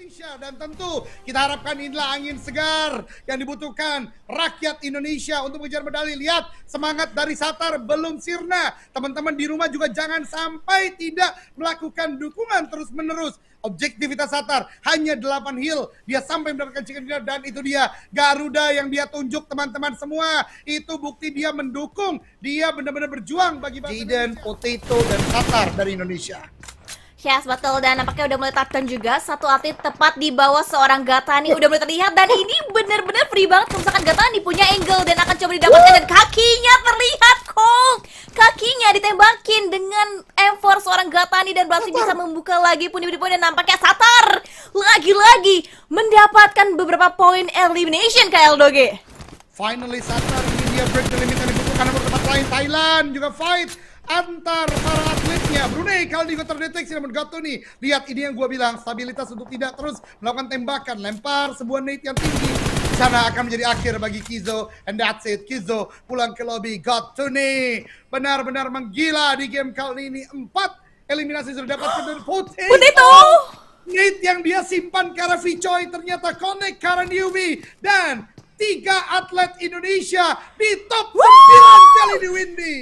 Indonesia dan tentu kita harapkan inilah angin segar yang dibutuhkan rakyat Indonesia untuk mengejar medali. Lihat semangat dari Satar belum sirna. Teman-teman di rumah juga jangan sampai tidak melakukan dukungan terus-menerus objektivitas Satar hanya 8 heel dia sampai mendapatkan chicken dinner dan itu dia Garuda yang dia tunjuk teman-teman semua itu bukti dia mendukung dia benar-benar berjuang bagi Jaden Potato dan Satar dari Indonesia Yes, betul. Dan nampaknya udah mulai tartan juga. Satu atlet tepat di bawah seorang Gatani udah mulai terlihat. Dan ini bener-bener free banget. Misalkan Gatani punya angle dan akan coba didapatkan. Dan kakinya terlihat cold. Kakinya ditembakin dengan M4 seorang Gatani. Dan berarti bisa membuka lagi di poin. Dan nampaknya Satar lagi-lagi mendapatkan beberapa poin elimination KL Eldoge. Finally Satar ini dia break the limit yang dibutuhkan. Namun tempat lain Thailand juga fight antar para atletnya. Brunei kali ini terdeteksi namun nih. Lihat ini yang gue bilang, stabilitas untuk tidak terus melakukan tembakan. Lempar sebuah nade yang tinggi. Sana akan menjadi akhir bagi Kizo. And that's it. Kizo pulang ke lobby. nih. benar-benar menggila di game kali ini. Empat eliminasi sudah dapat dan putih. Putih tuh. Nate yang dia simpan karena Vichoy ternyata connect karena Newbie. Dan tiga atlet Indonesia di top 9 kali di Windy.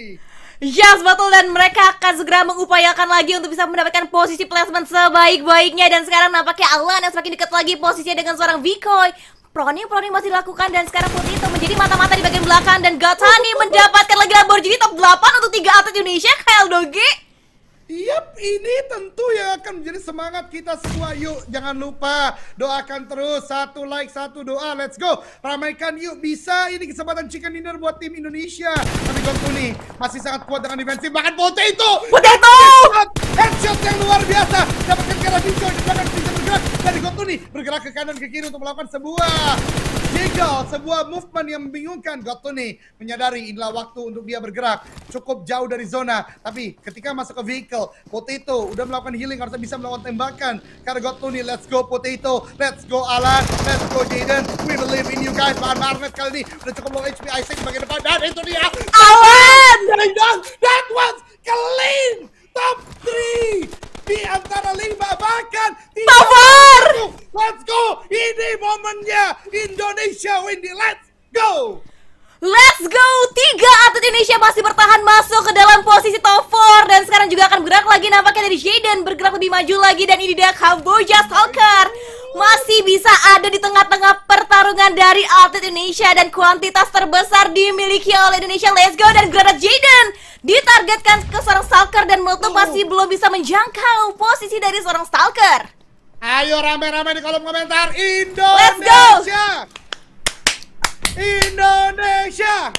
Yes, betul dan mereka akan segera mengupayakan lagi untuk bisa mendapatkan posisi placement sebaik-baiknya dan sekarang nampaknya Alan yang semakin dekat lagi posisinya dengan seorang Vikoy. Proning Proning masih dilakukan dan sekarang putih itu menjadi mata-mata di bagian belakang dan Gatani mendapatkan lagi labor jadi top 8 untuk 3 atlet Indonesia Kyle Doge. Yap, ini tentu yang akan menjadi semangat kita semua. Yuk, jangan lupa doakan terus satu like, satu doa. Let's go. Ramaikan yuk bisa ini kesempatan chicken dinner buat tim Indonesia. Tapi Gon masih sangat kuat dengan defensif bahkan Potato. Potato! Headshot yang luar biasa. bergerak ke kanan ke kiri untuk melakukan sebuah jiggle, sebuah movement yang membingungkan. Gottoni menyadari inilah waktu untuk dia bergerak cukup jauh dari zona. Tapi ketika masuk ke vehicle, Potato udah melakukan healing harusnya bisa melakukan tembakan. Karena Gottoni, let's go Potato, let's go Alan, let's go Jaden. We believe in you guys. Bahan Marnet kali ini udah cukup low HP Isaac bagian depan dan itu dia. Alan! That was clean! Let's go. Ini momennya Indonesia Windy. Let's go. Let's go! Tiga atlet Indonesia masih bertahan masuk ke dalam posisi top 4 Dan sekarang juga akan bergerak lagi nampaknya dari Jaden Bergerak lebih maju lagi dan ini dia Kamboja Stalker Masih bisa ada di tengah-tengah pertarungan dari atlet Indonesia Dan kuantitas terbesar dimiliki oleh Indonesia Let's go dan Granat Jaden Ditargetkan ke seorang Stalker dan Melto oh. masih belum bisa menjangkau posisi dari seorang Stalker Ayo rame-rame di kolom komentar Indonesia. Indonesia.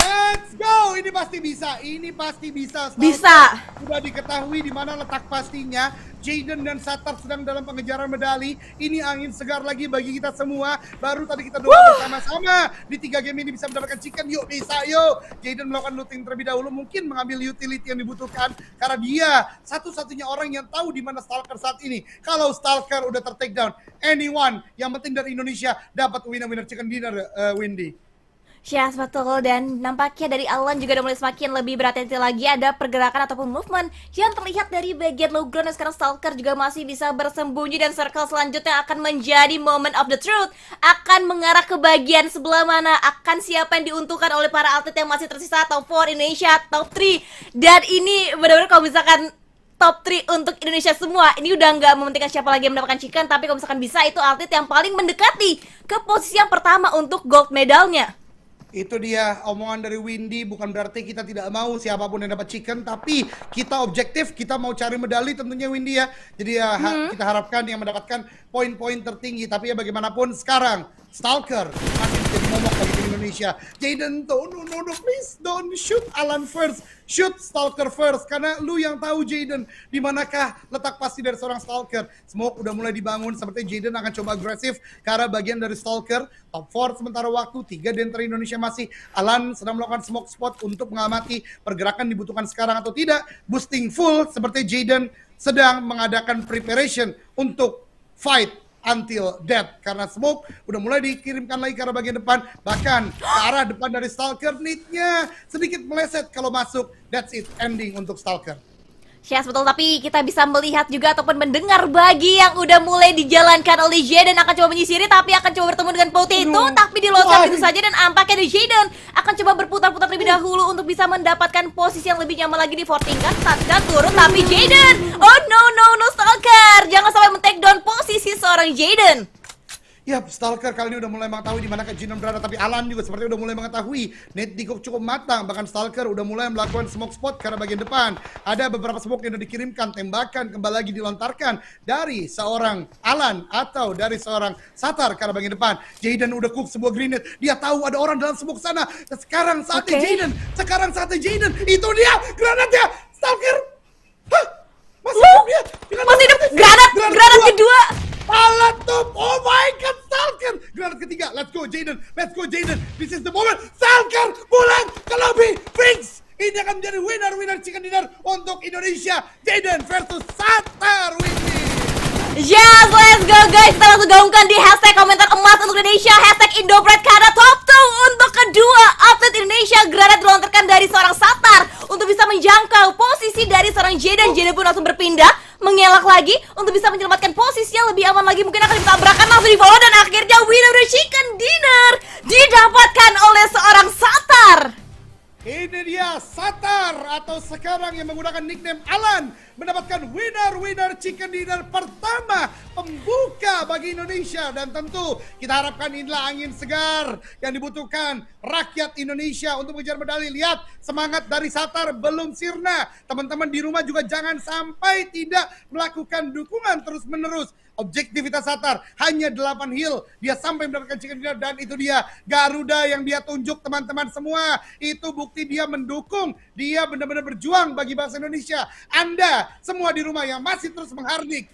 Let's go. Ini pasti bisa. Ini pasti bisa. Bisa. Sudah diketahui di mana letak pastinya Jaden dan Satar sedang dalam pengejaran medali. Ini angin segar lagi bagi kita semua. Baru tadi kita doa bersama-sama di tiga game ini bisa mendapatkan chicken. Yuk bisa yuk. Jaden melakukan looting terlebih dahulu mungkin mengambil utility yang dibutuhkan karena dia satu-satunya orang yang tahu di mana Stalker saat ini. Kalau Stalker udah ter-take anyone yang penting dari Indonesia dapat winner-winner chicken dinner uh, Windy. Ya, betul. Dan nampaknya dari Alan juga udah mulai semakin lebih berhati-hati lagi ada pergerakan ataupun movement yang terlihat dari bagian low ground. sekarang Stalker juga masih bisa bersembunyi dan circle selanjutnya akan menjadi moment of the truth. Akan mengarah ke bagian sebelah mana, akan siapa yang diuntungkan oleh para atlet yang masih tersisa top 4 Indonesia, top 3. Dan ini benar-benar kalau misalkan top 3 untuk Indonesia semua Ini udah nggak mementingkan siapa lagi yang mendapatkan chicken Tapi kalau misalkan bisa itu atlet yang paling mendekati ke posisi yang pertama untuk gold medalnya itu dia omongan dari Windy, bukan berarti kita tidak mau siapapun yang dapat chicken, tapi kita objektif, kita mau cari medali tentunya Windy ya. Jadi ya ha hmm. kita harapkan yang mendapatkan poin-poin tertinggi, tapi ya bagaimanapun sekarang Stalker makin jadi momok lagi di Indonesia. Jaden, tuh no, no, no, please don't shoot Alan first. Shoot Stalker first. Karena lu yang tahu Jaden, di manakah letak pasti dari seorang Stalker. Smoke udah mulai dibangun, seperti Jaden akan coba agresif karena bagian dari Stalker. Top 4 sementara waktu, 3 di Indonesia masih. Alan sedang melakukan smoke spot untuk mengamati pergerakan dibutuhkan sekarang atau tidak. Boosting full seperti Jaden sedang mengadakan preparation untuk fight until death karena smoke udah mulai dikirimkan lagi ke arah bagian depan bahkan ke arah depan dari stalker nitnya sedikit meleset kalau masuk that's it ending untuk stalker Yes, betul. Tapi kita bisa melihat juga ataupun mendengar bagi yang udah mulai dijalankan oleh Jaden akan coba menyisiri tapi akan coba bertemu dengan Potato itu tapi di diloncat itu saja dan ampaknya di Jaden akan coba berputar-putar lebih dahulu untuk bisa mendapatkan posisi yang lebih nyaman lagi di 14 kan Satga turun tapi Jaden oh no no no stalker jangan sampai men-take down posisi seorang Jaden Ya, Stalker kali ini udah mulai mengetahui di mana Jinan berada, tapi Alan juga sepertinya udah mulai mengetahui. Net Digok cukup matang, bahkan Stalker udah mulai melakukan smoke spot karena bagian depan. Ada beberapa smoke yang udah dikirimkan, tembakan kembali lagi dilontarkan dari seorang Alan atau dari seorang Satar karena bagian depan. Jaden udah cook sebuah grenade, dia tahu ada orang dalam smoke sana. Sekarang saatnya okay. Jaden, sekarang saatnya Jaden, itu dia granatnya Stalker. Hah? Masih hidup dia. Masih hidup. Granat, granat, granat Batum. Oh my God, Salker. Granat ketiga. Let's go, Jaden. Let's go, Jaden. This is the moment. Salker pulang ke lobby. Fix. Ini akan menjadi winner-winner chicken dinner untuk Indonesia. Jaden versus Satar Windy. Yes, let's go guys. Kita langsung gaungkan di hashtag komentar emas untuk Indonesia, hashtag Indopret karena top 2 untuk kedua atlet Indonesia granat dilontarkan dari seorang Satar untuk bisa menjangkau posisi dari seorang Jaden. Jaden pun langsung berpindah mengelak lagi untuk bisa menyelamatkan posisinya lebih aman lagi mungkin akan ditabrakan langsung di bawah dan akhirnya winner chicken dinner didapatkan oleh seorang satar ini dia Satar atau sekarang yang menggunakan nickname Alan mendapatkan winner winner chicken dinner pertama pembuka bagi Indonesia dan tentu kita harapkan inilah angin segar yang dibutuhkan rakyat Indonesia untuk mengejar medali. Lihat semangat dari Satar belum sirna. Teman-teman di rumah juga jangan sampai tidak melakukan dukungan terus-menerus objektivitas Satar hanya 8 heel dia sampai mendapatkan chicken dinner dan itu dia Garuda yang dia tunjuk teman-teman semua itu bukti dia mendukung dia benar-benar berjuang bagi bangsa Indonesia Anda semua di rumah yang masih terus menghardik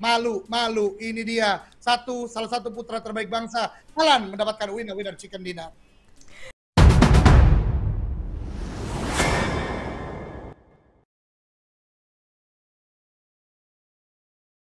malu, malu. Ini dia satu salah satu putra terbaik bangsa. Alan mendapatkan winner winner chicken dinner.